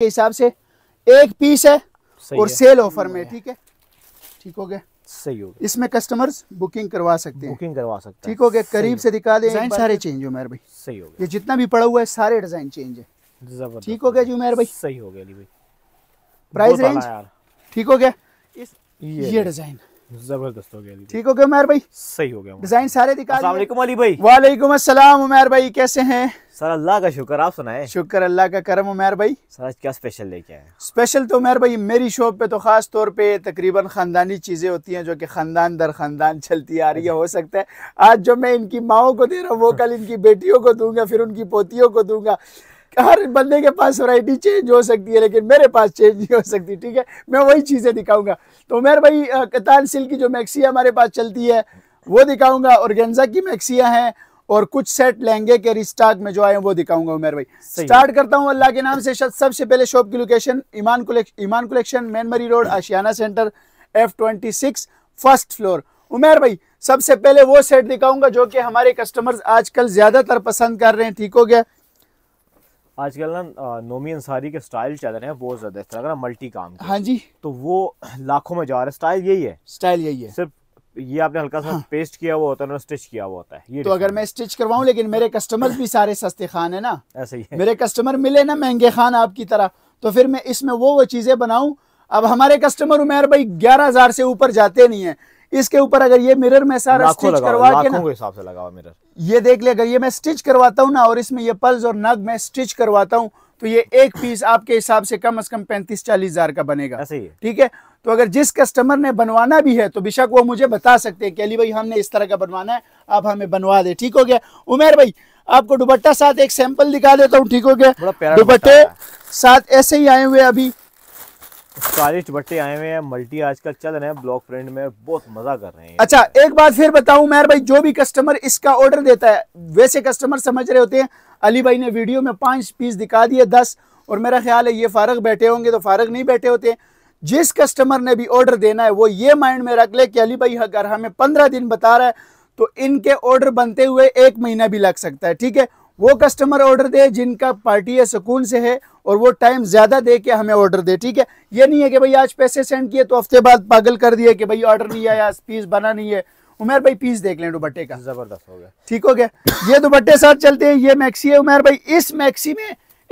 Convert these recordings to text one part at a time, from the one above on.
के हिसाब से एक पीस है और है। सेल ऑफर में ठीक है ठीक हो गया सही हो गया इसमें कस्टमर्स बुकिंग करवा सकते हैं बुकिंग करवा सकते हैं ठीक हो गया करीब से दिखा दे डिजाइन सारे चेंज हो मेरे भाई सही हो गया ये जितना भी पड़ा हुआ है सारे डिजाइन चेंज है ठीक हो गया जी मेरे भाई सही हो गया भाई प्राइस रेंज ठीक हो गया इस ये डिजाइन जबरदस्त हो गया ठीक हो गया उमेर भाई सही हो गया डिजाइन सारे दिखा अली भाई वालेकुम असलम उमेर भाई कैसे हैं सर अल्लाह का शुक्र आप सुनाए शुक्र अल्लाह का करम उमेर भाई सर आज क्या स्पेशल लेके आए स्पेशल तो उमेर भाई मेरी शॉप पे तो ख़ास तौर पे तकरीबन ख़ानदानी चीज़ें होती हैं जो कि ख़ानदान दर ख़ानदान चलती आ रही है हो सकता है आज जो मैं इनकी माओ को दे रहा हूँ वो कल इनकी बेटियों को दूंगा फिर उनकी पोतियों को दूंगा हर बंदे के पास वैरायटी चेंज हो सकती है लेकिन मेरे पास चेंज नहीं हो सकती ठीक है मैं वही चीज़ें दिखाऊंगा तो उमेर भाई कतान सिल्क की जो मैक्सी हमारे पास चलती है वो दिखाऊंगा और की मैक्सियाँ हैं और कुछ सेट लहंगे के रिस्टार्ट में जो आए वो दिखाऊंगा उमेर भाई स्टार्ट करता हूँ अल्लाह के नाम से सबसे पहले शॉप की location Iman collection Iman collection मेनमरी road Ashiana centre F twenty six first floor Umer भाई सबसे पहले वो सेट दिखाऊंगा जो कि हमारे कस्टमर्स आजकल ज्यादातर पसंद कर रहे हैं ठीक हो गया आजकल ना नोमी अंसारी के स्टाइल चल रहे हैं बहुत ज्यादा इस तरह का मल्टी काम हाँ जी तो वो लाखों में जा रहा है स्टाइल यही है स्टाइल यही है सिर्फ ये आपने हल्का सा हाँ। पेस्ट किया हुआ होता है ना स्टिच किया हुआ होता है ये तो अगर मैं स्टिच करवाऊँ लेकिन मेरे कस्टमर भी सारे सस्ते खान है ना ऐसे ही मेरे कस्टमर मिले ना महंगे खान आपकी तरह तो फिर मैं इसमें वो वो चीज़ें बनाऊँ अब हमारे कस्टमर उमेर भाई ग्यारह हजार से ऊपर जाते नहीं है इसके ऊपर अगर ये मिरर में सारा स्टिच करवा के ना हिसाब से लगा हुआ मिरर ये देख ले अगर ये मैं स्टिच करवाता हूँ ना और इसमें ये पल्स और नग मैं स्टिच करवाता हूँ तो ये एक पीस आपके हिसाब से कम से कम पैंतीस चालीस हजार का बनेगा ठीक है तो अगर जिस कस्टमर ने बनवाना भी है तो बेशक वो मुझे बता सकते हैं कि अली भाई हमने इस तरह का बनवाना है आप हमें बनवा दे ठीक हो गया उमेर भाई आपको दुपट्टा साथ एक सैंपल दिखा देता हूँ ठीक हो गया दुपट्टे साथ ऐसे ही आए हुए अभी सारे दुपट्टे आए हुए हैं मल्टी आजकल चल रहे हैं ब्लॉक प्रिंट में बहुत मजा कर रहे हैं अच्छा एक बात फिर बताऊं मेहर भाई जो भी कस्टमर इसका ऑर्डर देता है वैसे कस्टमर समझ रहे होते हैं अली भाई ने वीडियो में पाँच पीस दिखा दिए दस और मेरा ख्याल है ये फारग बैठे होंगे तो फारग नहीं बैठे होते जिस कस्टमर ने भी ऑर्डर देना है वो ये माइंड में रख ले कि अली भाई अगर हमें पंद्रह दिन बता रहा है तो इनके ऑर्डर बनते हुए एक महीना भी लग सकता है ठीक है वो कस्टमर ऑर्डर दे जिनका पार्टी है सुकून से है और वो टाइम ज़्यादा दे के हमें ऑर्डर दे ठीक है ये नहीं है कि भाई आज पैसे सेंड किए तो हफ्ते बाद पागल कर दिए कि भाई ऑर्डर नहीं आया पीस बना नहीं है उमेर भाई पीस देख लें दुपट्टे का जबरदस्त हो गया ठीक हो गया ये दुपट्टे साथ चलते हैं ये मैक्सी है उमेर भाई इस मैक्सी में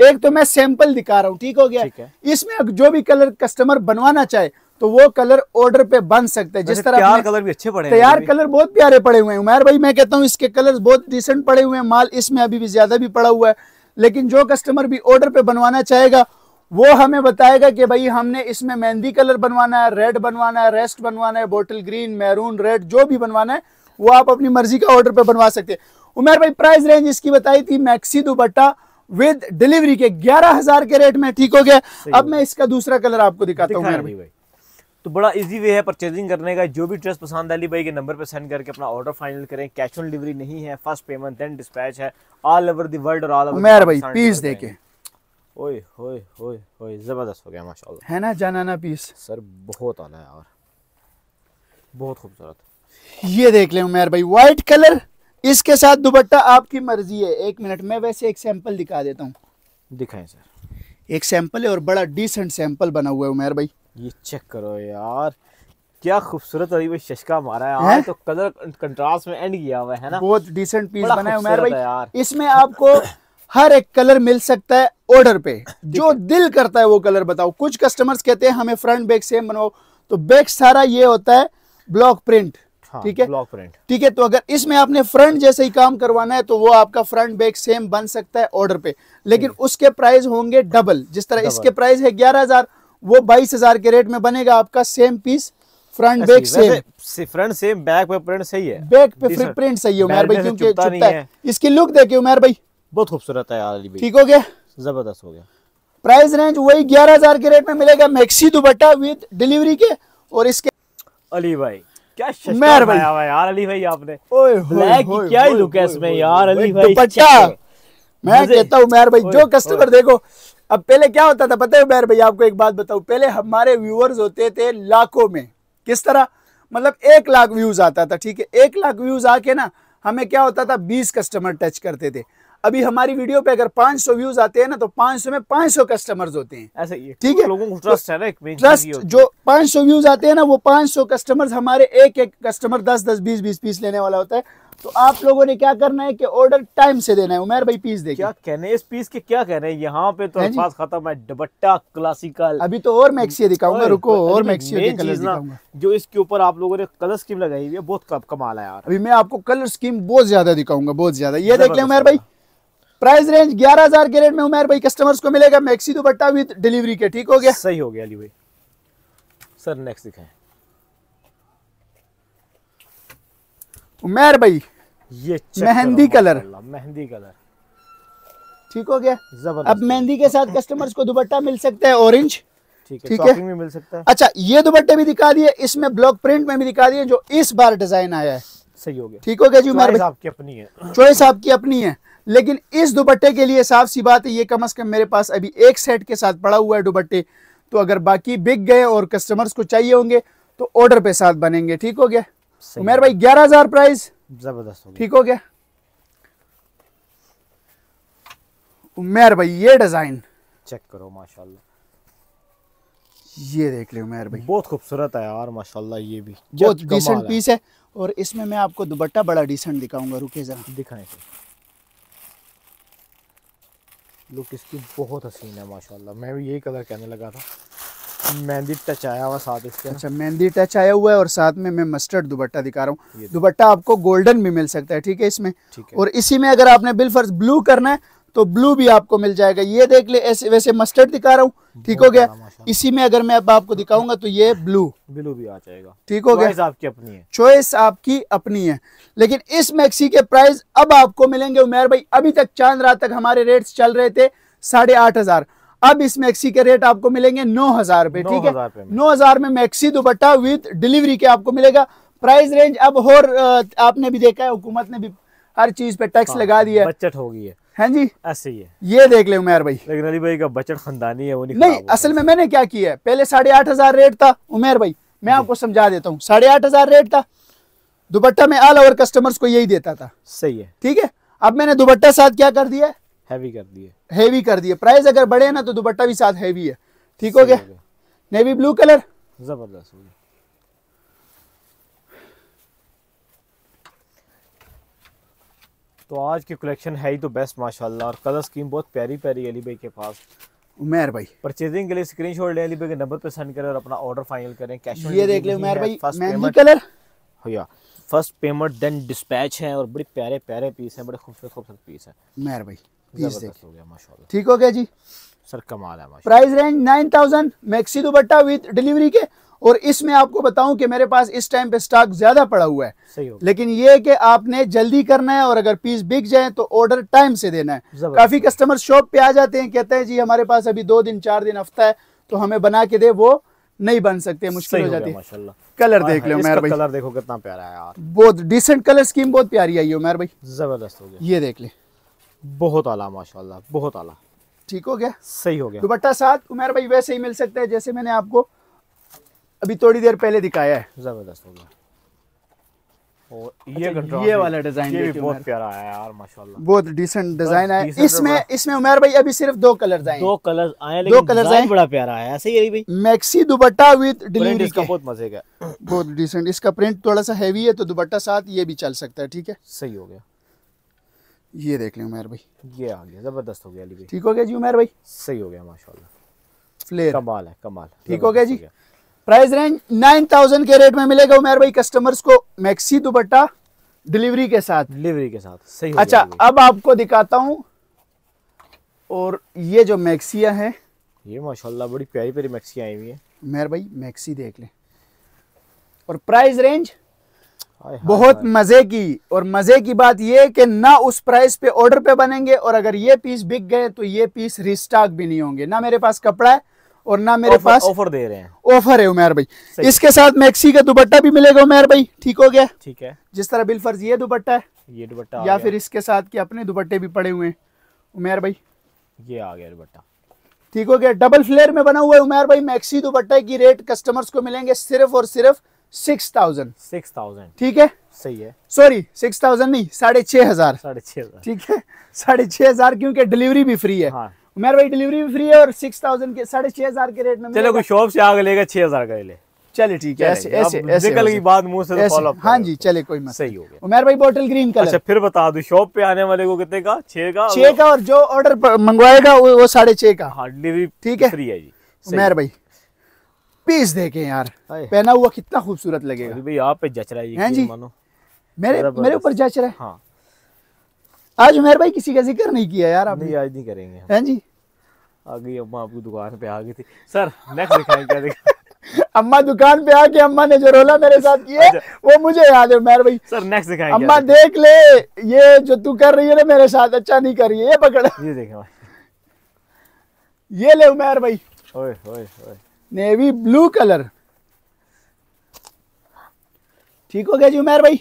एक तो मैं सैंपल दिखा रहा हूँ ठीक हो गया इसमें जो भी कलर कस्टमर बनवाना चाहे तो वो कलर ऑर्डर पे बन सकते हैं जिस तरह तैयार कलर भी अच्छे पड़े तैयार कलर बहुत प्यारे पड़े हुए हैं उमेर भाई मैं कहता हूँ इसके कलर बहुत डिसेंट पड़े हुए हैं माल इसमें अभी भी ज्यादा भी पड़ा हुआ है लेकिन जो कस्टमर भी ऑर्डर पे बनवाना चाहेगा वो हमें बताएगा कि भाई हमने इसमें मेहंदी कलर बनवाना है रेड बनवाना है रेस्ट बनवाना है बोटल ग्रीन मैरून रेड जो भी बनवाना है वो आप अपनी मर्जी का ऑर्डर पे बनवा सकते हैं उमेर भाई प्राइस रेंज इसकी बताई थी मैक्सी दुपट्टा विद डिलीवरी के ग्यारह हजार के रेट में ठीक हो गया अब मैं इसका दूसरा कलर आपको दिखाता हूँ तो बड़ा इजी वे है परचेजिंग करने का जो भी ड्रेस पसंद अली भाई के नंबर पर सेंड करके अपना ऑर्डर फाइनल करें कैश ऑन डिलीवरी नहीं है फर्स्ट पेमेंट देन डिस्पैच है ऑल ओवर दी वर्ल्ड और ऑल ओवर भाई पीस देखें ओए होए होए होए ज़बरदस्त हो गया माशाल्लाह है ना जानाना पीस सर बहुत आला है यार बहुत खूबसूरत ये देख ले उमेर भाई व्हाइट कलर इसके साथ दुपट्टा आपकी मर्जी है एक मिनट मैं वैसे एक सैंपल दिखा देता हूँ दिखाएं सर एक सैंपल है और बड़ा डिसेंट सैंपल बना हुआ है उमेर भाई ये चेक करो यार क्या खूबसूरत अभी शशका मारा है, है? तो कलर कंट्रास्ट में एंड किया हुआ है ना बहुत डिसेंट पीस बना है उमेर भाई इसमें आपको हर एक कलर मिल सकता है ऑर्डर पे जो दिल करता है वो कलर बताओ कुछ कस्टमर्स कहते हैं हमें फ्रंट बैक सेम बनाओ तो बैक सारा ये होता है ब्लॉक प्रिंट हाँ, ठीक है ब्लॉक प्रिंट ठीक है तो अगर इसमें आपने फ्रंट जैसे ही काम करवाना है तो वो आपका फ्रंट बैक सेम बन सकता है ऑर्डर पे लेकिन हम्म। उसके प्राइस होंगे डबल जिस तरह इसके प्राइस है ग्यारह हजार वो बाईस हजार के रेट में बनेगा आपका same piece front back same front same back पे प्रिंट सही है बैक पे प्रिंट सही है उमेर भाई क्योंकि इसकी लुक देखिए उमेर भाई बहुत खूबसूरत है यार ठीक हो गया जबरदस्त हो गया प्राइस रेंज वही ग्यारह हजार के रेट में मिलेगा मैक्सी दुपट्टा विद डिलीवरी के और इसके अली भाई क्या भाई यार अली भाई आपने ब्लैक की क्या ही लुक है इसमें यार अली भाई दुपट्टा मैं कहता हूँ मेहर भाई जो कस्टमर देखो अब पहले क्या होता था पता है मेहर भाई आपको एक बात पहले हमारे व्यूअर्स होते थे लाखों में किस तरह मतलब एक लाख व्यूज आता था ठीक है एक लाख व्यूज आके ना हमें क्या होता था बीस कस्टमर टच करते थे अभी हमारी वीडियो पे अगर 500 व्यूज आते हैं ना तो 500 में 500 कस्टमर्स होते हैं ऐसा ही ठीक है लोगों को ट्रस्ट तो है ना एक ट्रस्ट जो 500 व्यूज आते हैं ना वो 500 कस्टमर्स हमारे एक एक कस्टमर 10 10 20 20 पीस लेने वाला होता है तो आप लोगों ने क्या करना है कि ऑर्डर टाइम से देना है उमेर भाई पीस देखिए क्या कहने इस पीस के क्या कहने यहाँ पे तो अल्फाज खत्म है दुपट्टा क्लासिकल अभी तो और मैक्सिया दिखाऊंगा रुको और मैक्सी के कलर दिखाऊंगा जो इसके ऊपर आप लोगों ने कलर स्कीम लगाई हुई है बहुत कमाल है यार अभी मैं आपको कलर स्कीम बहुत ज्यादा दिखाऊंगा बहुत ज्यादा ये देख ले उमेर भाई प्राइस रेंज ग्यारह हजार के रेट में उमेर भाई कस्टमर्स को मिलेगा मैक्सी दुपट्टा विद डिलीवरी के ठीक हो गया सही हो गया अली भाई सर नेक्स्ट दिखाएं उमेर भाई ये मेहंदी कलर मेहंदी कलर ठीक हो गया जबरदस्त अब मेहंदी के साथ कस्टमर्स को दुपट्टा मिल सकता है ऑरेंज ठीक है ठीक है मिल सकता है अच्छा ये दुपट्टे भी दिखा दिए इसमें ब्लॉक प्रिंट में भी दिखा दिए जो इस बार डिजाइन आया है सही हो गया ठीक हो गया जी उमेर भाई आपकी अपनी है चॉइस आपकी अपनी है लेकिन इस दुपट्टे के लिए साफ सी बात है ये कम से कम मेरे पास अभी एक सेट के साथ पड़ा हुआ है दुपट्टे तो अगर बाकी बिक गए और कस्टमर्स को चाहिए होंगे तो ऑर्डर पे साथ बनेंगे ठीक हो गया उमेर भाई ग्यारह हजार प्राइस जबरदस्त ठीक हो गया उमेर भाई ये डिजाइन चेक करो माशाल्लाह ये देख ले उमेर भाई बहुत खूबसूरत है यार माशाल्लाह ये भी बहुत डिसेंट पीस है और इसमें मैं आपको दुपट्टा बड़ा डिसेंट दिखाऊंगा रुके जरा दिखाएं लुक इसकी बहुत हसीन है माशाल्लाह मैं भी यही कलर कहने लगा था मेहंदी टच आया हुआ साथ इसके अच्छा मेहंदी टच आया हुआ है और साथ में मैं मस्टर्ड दुपट्टा दिखा रहा हूँ दुपट्टा आपको गोल्डन भी मिल सकता है ठीक है इसमें और इसी में अगर आपने बिल फर्ज ब्लू करना है तो ब्लू भी आपको मिल जाएगा ये देख ले ऐसे वैसे मस्टर्ड दिखा रहा हूँ ठीक हो गया इसी में अगर मैं अब आपको दिखाऊंगा तो ये ब्लू ब्लू भी आ जाएगा ठीक हो गया आपकी अपनी है चॉइस आपकी अपनी है लेकिन इस मैक्सी के प्राइस अब आपको मिलेंगे उमेर भाई अभी तक चांद रात तक हमारे रेट चल रहे थे साढ़े आठ हजार अब इस मैक्सी के रेट आपको मिलेंगे नौ हजार रुपए ठीक है नौ हजार में मैक्सी दुपट्टा विद डिलीवरी के आपको मिलेगा प्राइस रेंज अब और आपने भी देखा है हुकूमत ने भी हर चीज पे टैक्स हाँ, लगा दिया है बचत हो गई है हैं जी ऐसे हाँ, ही है ये देख ले उमेर भाई लेकिन अली भाई का बचत खानदानी है वो नहीं, नहीं असल में मैंने क्या किया है पहले साढ़े आठ हजार रेट था उमेर भाई मैं आपको समझा देता हूँ साढ़े आठ हजार रेट था दुपट्टा में ऑल ओवर कस्टमर्स को यही देता था सही है ठीक है अब मैंने दुपट्टा साथ क्या कर दिया हैवी कर दिया हैवी कर दिया प्राइस अगर बढ़े ना तो दुपट्टा भी साथ हैवी है ठीक हो गया नेवी ब्लू कलर जबरदस्त हो गया तो आज की कलेक्शन है ही तो बेस्ट माशाल्लाह और कलर स्कीम बहुत प्यारी प्यारी अली भाई के पास उमेर भाई परचेजिंग के लिए स्क्रीन शॉट ले अली भाई के नंबर पर सेंड करें और अपना ऑर्डर फाइनल करें कैश ये देख ले उमेर भाई मेहंदी कलर भैया फर्स्ट पेमेंट देन डिस्पैच है और बड़े प्यारे प्यारे पीस हैं बड़े खूबसूरत खूबसूरत पीस है उमेर भाई पीस देख हो गया माशाल्लाह ठीक हो गया जी सर कमाल है price range 9000 maxi dupatta with delivery के और इसमें आपको बताऊं कि मेरे पास इस टाइम पे स्टॉक ज्यादा पड़ा हुआ है सही लेकिन ये कि आपने जल्दी करना है और अगर पीस बिक जाए तो ऑर्डर टाइम से देना है काफी कस्टमर शॉप पे आ जाते हैं कहते हैं जी हमारे पास अभी दो दिन चार दिन हफ्ता है तो हमें बना के दे वो नहीं बन सकते मुश्किल हो जाती है कलर देख लो मेहर भाई कलर देखो कितना प्यारा है यार बहुत डिसेंट कलर स्कीम बहुत प्यारी आई है उमेर भाई जबरदस्त हो गया ये देख ले बहुत आला माशाल्लाह बहुत आला ठीक हो गया सही हो गया दुपट्टा साथ उमेर भाई वैसे ही मिल सकता है जैसे मैंने आपको अभी थोड़ी देर पहले दिखाया है जबरदस्त गया और ये अच्छा, ये वाला डिजाइन ये भी बहुत प्यारा है यार माशाल्लाह बहुत डिसेंट डिजाइन है इसमें इसमें भाई अभी सिर्फ दो आए दो आए दो आए बड़ा प्यारा है ऐसे ही भाई मैक्सी दुपट्टा विद डिलीवरी का बहुत मजे का बहुत डिसेंट इसका प्रिंट थोड़ा सा हैवी है तो दुपट्टा साथ ये भी चल सकता है ठीक है सही हो गया ये देख लें उमेर भाई ये आ गया जबरदस्त हो गया अली भाई ठीक हो गया जी उमेर भाई सही हो गया माशाल्लाह फ्लेयर कमाल है कमाल ठीक हो गया जी प्राइस रेंज नाइन थाउजेंड के रेट में मिलेगा उमेर भाई कस्टमर्स को मैक्सी दुपट्टा डिलीवरी के साथ डिलीवरी के साथ सही हो अच्छा अब आपको दिखाता हूँ और ये जो मैक्सिया है ये माशाल्लाह बड़ी प्यारी प्यारी मैक्सी आई हुई है मेहर भाई मैक्सी देख लें और प्राइस रेंज हाँ बहुत मज़े की और मज़े की बात यह कि ना उस प्राइस पे ऑर्डर पे बनेंगे और अगर ये पीस बिक गए तो ये पीस रिस्टॉक भी नहीं होंगे ना मेरे पास कपड़ा है और ना मेरे पास ऑफर दे रहे हैं ऑफर है उमेर भाई इसके साथ मैक्सी का दुपट्टा भी मिलेगा उमेर भाई ठीक हो गया ठीक है जिस तरह फर्ज ये दुपट्टा है ये दुपट्टा या फिर इसके साथ के अपने दुपट्टे भी पड़े हुए हैं उमेर भाई ये आ गया दुपट्टा ठीक हो गया डबल फ्लेयर में बना हुआ है उमेर भाई मैक्सी दुपट्टा की रेट कस्टमर्स को मिलेंगे सिर्फ और सिर्फ सिक्स थाउजेंड सिक्स थाउजेंड ठीक है सही है सॉरी सिक्स थाउजेंड नहीं साढ़े छह हजार साढ़े छह हजार ठीक है साढ़े छह हजार क्योंकि डिलीवरी भी फ्री है हाँ। मेरे भाई डिलीवरी भी फ्री है और सिक्स थाउजेंड के साढ़े छह हजार के रेट में चलो कोई शॉप से आगे लेगा छह हजार का ले ठीक है ऐसे ऐसे ऐसे निकल की बात मुंह से फॉलो तो अप हाँ जी चले कोई सही हो गया भाई बोतल ग्रीन कलर अच्छा फिर बता दो शॉप पे आने वाले को कितने का छह का का और जो ऑर्डर मंगवाएगा वो, साढ़े का डिलीवरी हाँ, ठीक है फ्री है जी भाई पीस देखे यार पहना हुआ कितना खूबसूरत लगेगा भाई आप पे जच रहा है हाँ मेरे मेरे ऊपर जच रहा है आज उमेर भाई किसी का जिक्र नहीं किया यार आपने आज नहीं करेंगे जी आ गई अम्मा आपकी दुकान पे आ गई थी सर नेक्स्ट दिखाएं क्या दिखा अम्मा दुकान पे आके अम्मा ने जो रोला मेरे साथ किए अच्छा। वो मुझे याद है मैर भाई सर नेक्स्ट दिखाएं अम्मा देख ले ये जो तू कर रही है ना मेरे साथ अच्छा नहीं कर रही है ये पकड़ ये देखे भाई ये ले उमेर भाई ओए ओए ओए नेवी ब्लू कलर ठीक हो गया जी उमेर भाई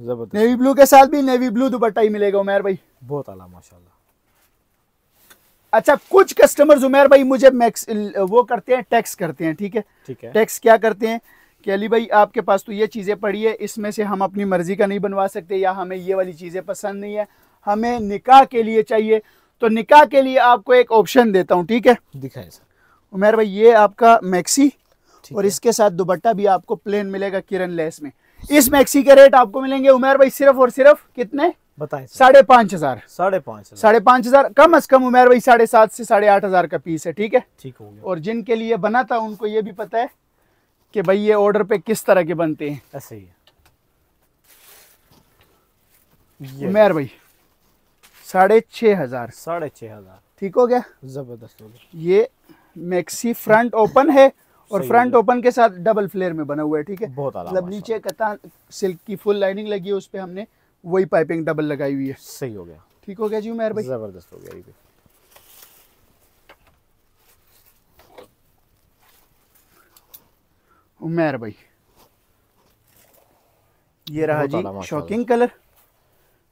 जबरदस्त नेवी ब्लू के साथ भी नेवी ब्लू दुपट्टा ही मिलेगा उमेर भाई बहुत आला माशाल्लाह अच्छा कुछ कस्टमर उमेर भाई मुझे मैक्स वो करते हैं टैक्स करते हैं ठीक है ठीक है टैक्स क्या करते हैं कि अली भाई आपके पास तो ये चीज़ें पड़ी है इसमें से हम अपनी मर्ज़ी का नहीं बनवा सकते या हमें ये वाली चीज़ें पसंद नहीं है हमें निकाह के लिए चाहिए तो निकाह के लिए आपको एक ऑप्शन देता हूँ ठीक है दिखाए सर उमेर भाई ये आपका मैक्सी और इसके साथ दुपट्टा भी आपको प्लेन मिलेगा किरण लेस में इस मैक्सी के रेट आपको मिलेंगे उमेर भाई सिर्फ और सिर्फ कितने बताए तो। साढ़े पाँच हजार साढ़े पाँच साढ़े पाँच हजार कम अज कम उमेर भाई साढ़े सात से साढ़े आठ हजार का पीस है ठीक है ठीक हो गया और जिनके लिए बना था उनको ये भी पता है कि भाई ये ऑर्डर पे किस तरह के बनते हैं ऐसे ही उमेर भाई साढ़े छ हजार साढ़े छ हजार ठीक हो गया जबरदस्त हो गया ये मैक्सी फ्रंट ओपन है और फ्रंट ओपन के साथ डबल फ्लेयर में बना हुआ है ठीक है बहुत मतलब नीचे कता सिल्क की फुल लाइनिंग लगी है उस पर हमने वही पाइपिंग डबल लगाई हुई है सही हो गया ठीक हो गया जी उमेर भाई जबरदस्त हो गया ये उमेर भाई ये रहा जी शॉकिंग कलर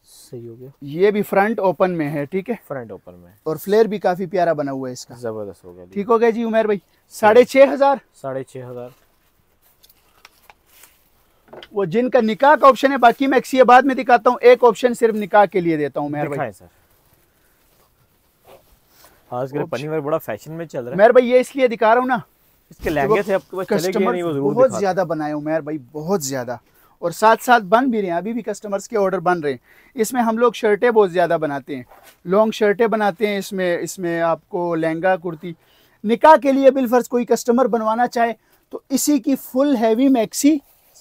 सही हो गया ये भी फ्रंट ओपन में है ठीक है फ्रंट ओपन में और फ्लेयर भी काफी प्यारा बना हुआ है इसका जबरदस्त हो गया ठीक हो गया जी उमेर भाई साढ़े छह हजार साढ़े छह हजार वो जिनका निकाह का ऑप्शन है बाकी मैं एक्सी बाद में दिखाता हूँ एक ऑप्शन सिर्फ निकाह के लिए देता हूँ मेहर भाई सर आजकल हाँ, पनीवर बड़ा फैशन में चल रहा है मेहर भाई ये इसलिए दिखा रहा हूँ ना इसके लहंगे थे आपके पास नहीं वो जरूर बहुत ज्यादा बनाए मेहर भाई बहुत ज्यादा और साथ साथ बन भी रहे हैं अभी भी कस्टमर्स के ऑर्डर बन रहे हैं इसमें हम लोग शर्टें बहुत ज़्यादा बनाते हैं लॉन्ग शर्टें बनाते हैं इसमें इसमें आपको लहंगा कुर्ती निकाह के लिए बिलफर्ज कोई कस्टमर बनवाना चाहे तो इसी की फुल हैवी मैक्सी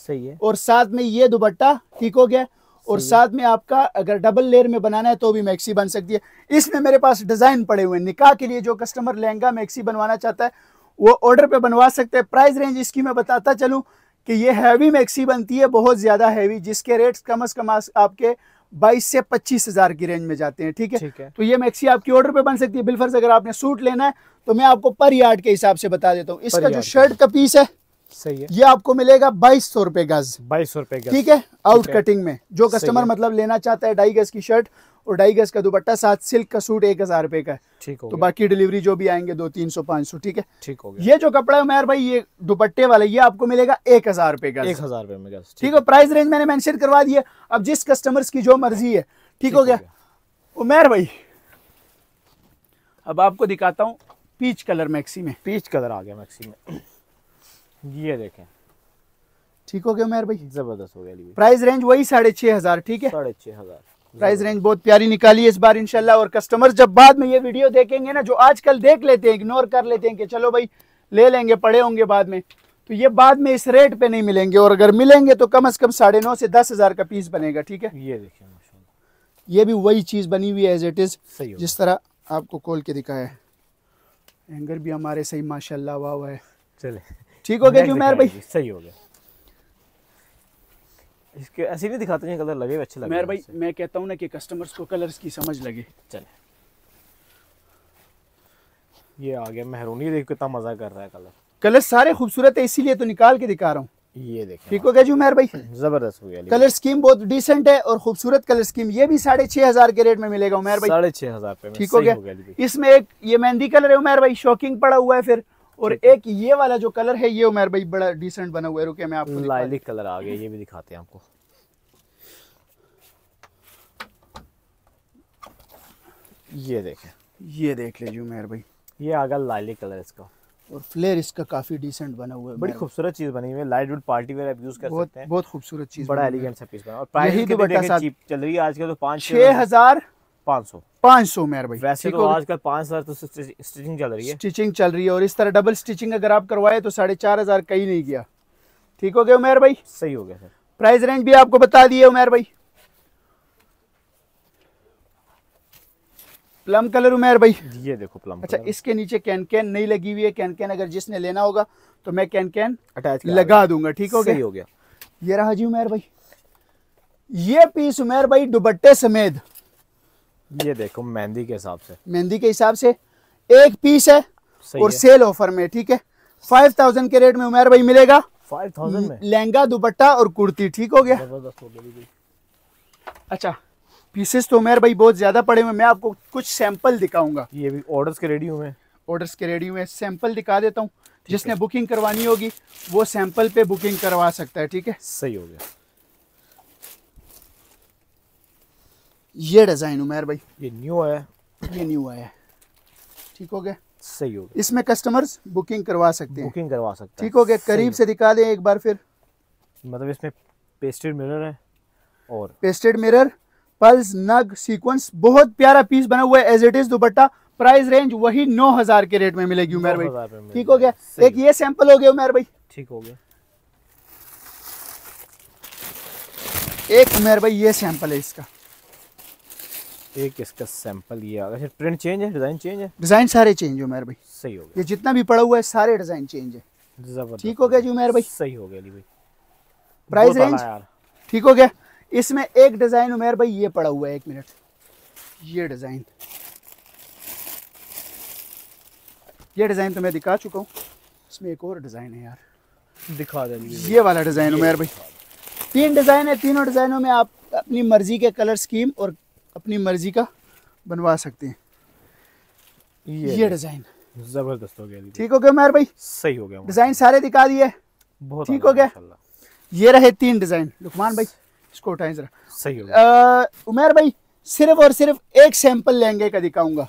सही है और साथ में ये दुपट्टा ठीक हो गया और साथ में आपका अगर डबल लेयर में बनाना है तो भी मैक्सी बन सकती है इसमें मेरे पास डिजाइन पड़े हुए निकाह के लिए जो कस्टमर लहंगा मैक्सी बनवाना चाहता है वो ऑर्डर पे बनवा सकते हैं प्राइस रेंज इसकी मैं बताता चलूं कि ये हैवी मैक्सी बनती है बहुत ज़्यादा हैवी जिसके रेट कम अज़ कम आपके बाईस से पच्चीस हज़ार की रेंज में जाते हैं ठीक है ठीक है तो ये मैक्सी आपकी ऑर्डर पे बन सकती है बिलफर्स अगर आपने सूट लेना है तो मैं आपको पर यार्ड के हिसाब से बता देता हूँ इसका जो शर्ट का पीस है सही है ये आपको मिलेगा बाईस सौ रुपए गज बाईस सौ रुपए ठीक है आउट कटिंग में जो कस्टमर मतलब लेना चाहता है ढाई गज की शर्ट और ढाई गज का दुपट्टा साथ सिल्क का सूट एक हजार रुपए का है ठीक तो बाकी डिलीवरी जो भी आएंगे दो तीन सौ पांच सौ ठीक है ठीक हो गया ये जो कपड़ा है मैर भाई ये दुपट्टे वाला ये आपको मिलेगा एक हजार रुपए का एक हजार रुपए में ठीक है प्राइस रेंज मैंने मेंशन करवा दिया अब जिस कस्टमर की जो मर्जी है ठीक हो गया उमेर भाई अब आपको दिखाता हूँ पीच कलर मैक्सी में पीच कलर आ गया मैक्सी में ये देखें ठीक हो गया मेहर भाई जबरदस्त हो गया प्राइस रेंज वही साढ़े छह हजार ठीक है साढ़े छह हजार प्राइस रेंज बहुत प्यारी निकाली है इस बार इंशाल्लाह और कस्टमर्स जब बाद में ये वीडियो देखेंगे ना जो आजकल देख लेते हैं इग्नोर कर लेते हैं कि चलो भाई ले लेंगे पड़े होंगे बाद में तो ये बाद में इस रेट पे नहीं मिलेंगे और अगर मिलेंगे तो कम अज कम साढ़े नौ से दस हजार का पीस बनेगा ठीक है ये देखिए ये भी वही चीज बनी हुई है एज इट इज जिस तरह आपको खोल के दिखाया है एंगर भी हमारे सही माशाल्लाह वाह है चले ठीक हो गया क्यों मेहर भाई सही हो गया इसके ऐसे नहीं दिखाते हैं कलर लगे अच्छे लगे मेहर भाई मैं कहता हूँ ना कि कस्टमर्स को कलर्स की समझ लगे चले ये आ गया मेहरूनी देख कितना मजा कर रहा है कलर कलर सारे खूबसूरत है इसीलिए तो निकाल के दिखा रहा हूँ ये देखिए ठीक हो गया जी मेहर भाई जबरदस्त हो गया कलर स्कीम बहुत डिसेंट है और खूबसूरत कलर स्कीम ये भी साढ़े छह हजार के रेट में मिलेगा उमेर भाई साढ़े छह हजार ठीक हो गया इसमें एक ये मेहंदी कलर है उमेर भाई शॉकिंग पड़ा हुआ है फिर और एक ये वाला जो कलर है ये उमेर भाई बड़ा डिसेंट बना हुआ है रुके मैं आपको लाइलिक कलर आ गया ये भी दिखाते हैं आपको ये देखें ये देख लीजिए उमेर भाई ये आ गया लाइलिक कलर इसका और फ्लेयर इसका काफी डिसेंट बना हुआ है बड़ी खूबसूरत चीज बनी हुई है लाइट वुड पार्टी वेयर आप यूज कर बहुत, सकते हैं बहुत खूबसूरत चीज बड़ा एलिगेंट सा पीस बना और प्राइस भी बड़ा चीप चल रही है आज के तो 5 6000 पाँच सौ भाई वैसे तो आजकल पाँच हजार तो स्टिचिंग चल रही है स्टिचिंग चल रही है और इस तरह डबल स्टिचिंग अगर आप करवाए तो साढ़े चार हजार कहीं नहीं गया ठीक हो गया उमेर भाई सही हो गया सर प्राइस रेंज भी आपको बता दिए उमेर भाई प्लम कलर उमेर भाई ये देखो प्लम अच्छा इसके नीचे कैन कैन नहीं लगी हुई है कैन कैन अगर जिसने लेना होगा तो मैं कैन कैन अटैच लगा दूंगा ठीक हो गया हो गया ये रहा जी उमेर भाई ये पीस उमेर भाई दुबट्टे समेत ये देखो मेहंदी के हिसाब से मेहंदी के हिसाब से एक पीस है और है। सेल ऑफर में ठीक है फाइव थाउजेंड के रेट में उमेर भाई मिलेगा फाइव थाउजेंड में लहंगा दुपट्टा और कुर्ती ठीक हो गया अच्छा पीसेस तो उमेर भाई बहुत ज्यादा पड़े हुए मैं आपको कुछ सैंपल दिखाऊंगा ये भी ऑर्डर के रेडी हुए ऑर्डर के रेडी हुए सैंपल दिखा देता हूँ जिसने बुकिंग करवानी होगी वो सैंपल पे बुकिंग करवा सकता है ठीक है सही हो गया ये डिज़ाइन उमेर भाई ये न्यू आया ये न्यू आया ठीक हो गया सही हो गया इसमें कस्टमर्स बुकिंग करवा सकते हैं बुकिंग करवा सकते हैं ठीक हो गया करीब से दिखा दें एक बार फिर मतलब इसमें पेस्टेड मिरर है और पेस्टेड मिरर पल्स नग सीक्वेंस बहुत प्यारा पीस बना हुआ है as it is dupatta price range वही नौ हजार के रेट में मिलेगी उमेर भाई ठीक हो गया एक ये सैंपल हो गया उमेर भाई ठीक हो गया एक उमेर भाई ये सैंपल है इसका एक इसका सैंपल ये आ गया प्रिंट चेंज है डिज़ाइन चेंज है डिज़ाइन सारे चेंज उमेर भाई सही हो गया ये जितना भी पड़ा हुआ है सारे डिज़ाइन चेंज है ठीक हो गया जी उमेर भाई सही हो गया अली भाई प्राइस रेंज ठीक हो गया इसमें एक डिज़ाइन उमेर भाई ये पड़ा हुआ है एक मिनट ये डिज़ाइन ये डिज़ाइन तो मैं दिखा चुका हूँ इसमें एक और डिज़ाइन है यार दिखा देंगे ये वाला डिज़ाइन उमेर भाई तीन डिज़ाइन है तीनों डिज़ाइनों में आप अपनी मर्जी के कलर स्कीम और अपनी मर्जी का बनवा सकते हैं ये, ये डिजाइन जबरदस्त हो गया ठीक हो गया उमेर भाई सही हो गया डिजाइन सारे दिखा दिए बहुत ठीक अच्छा हो गया ये रहे तीन डिजाइन लुकमान भाई इसको उठाए जरा सही हो गया उमेर भाई सिर्फ और सिर्फ एक सैंपल लहंगे का दिखाऊंगा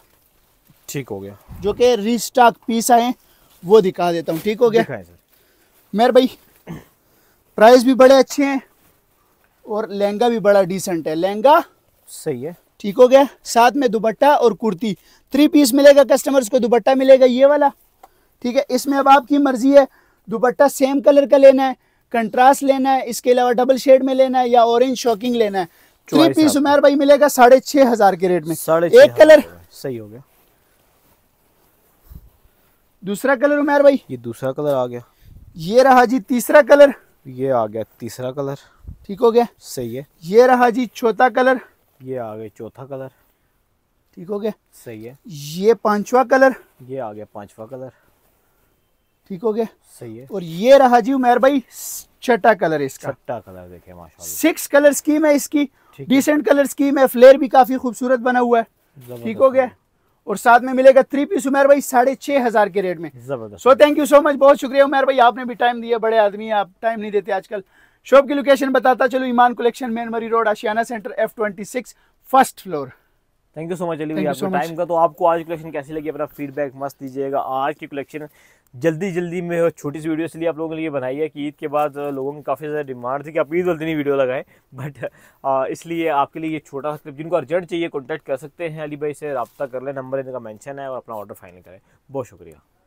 ठीक हो गया जो कि रीस्टॉक पीस आए वो दिखा देता हूँ ठीक हो गया मेहर भाई प्राइस भी बड़े अच्छे हैं और लहंगा भी बड़ा डिसेंट है लहंगा सही है ठीक हो गया साथ में दुपट्टा और कुर्ती थ्री पीस मिलेगा कस्टमर्स को दुपट्टा मिलेगा ये वाला ठीक है इसमें अब आपकी मर्जी है दुपट्टा सेम कलर का लेना है कंट्रास्ट लेना है इसके अलावा डबल शेड में लेना है या ऑरेंज शॉकिंग लेना है थ्री पीस उमेर भाई मिलेगा साढ़े छह हजार के रेट में एक कलर सही हो गया दूसरा कलर उमेर भाई ये दूसरा कलर आ गया ये रहा जी तीसरा कलर ये आ गया तीसरा कलर ठीक हो गया सही है ये रहा जी चौथा कलर ये आ गया चौथा कलर ठीक हो गया सही है ये पांचवा कलर ये आ गया पांचवा कलर ठीक हो गया सही है और ये रहा जी उमेर भाई छठा कलर इसका छठा कलर देखे माशाल्लाह सिक्स कलर स्कीम है इसकी डिसेंट कलर स्कीम है फ्लेयर भी काफी खूबसूरत बना हुआ है ठीक हो गया और साथ में मिलेगा थ्री पीस उमेर भाई साढ़े छह हजार के रेट में जबरदस्त so thank you so much बहुत शुक्रिया उमेर भाई आपने भी टाइम दिया बड़े आदमी आप टाइम नहीं देते आजकल शॉप की लोकेशन बताता चलो ईमान कलेक्शन मेनमरी road Ashiana centre F twenty six first floor thank you so much Ali भाई आपके टाइम का तो आपको आज कलेक्शन कैसी लगी अपना फीडबैक मस्त दीजिएगा आज की कलेक्शन जल्दी जल्दी में छोटी सी वीडियो इसलिए आप लोगों के लिए बनाई है कि ईद के बाद लोगों की काफ़ी ज़्यादा डिमांड थी कि आप ईद वाले दिन ही वीडियो लगाएं बट इसलिए आपके लिए ये छोटा सा क्लिप जिनको अर्जेंट चाहिए कॉन्टैक्ट कर सकते हैं अली भाई से रब्ता कर लें नंबर इनका मैंशन है और अपना ऑर्डर फाइनल करें बहुत शुक्रिया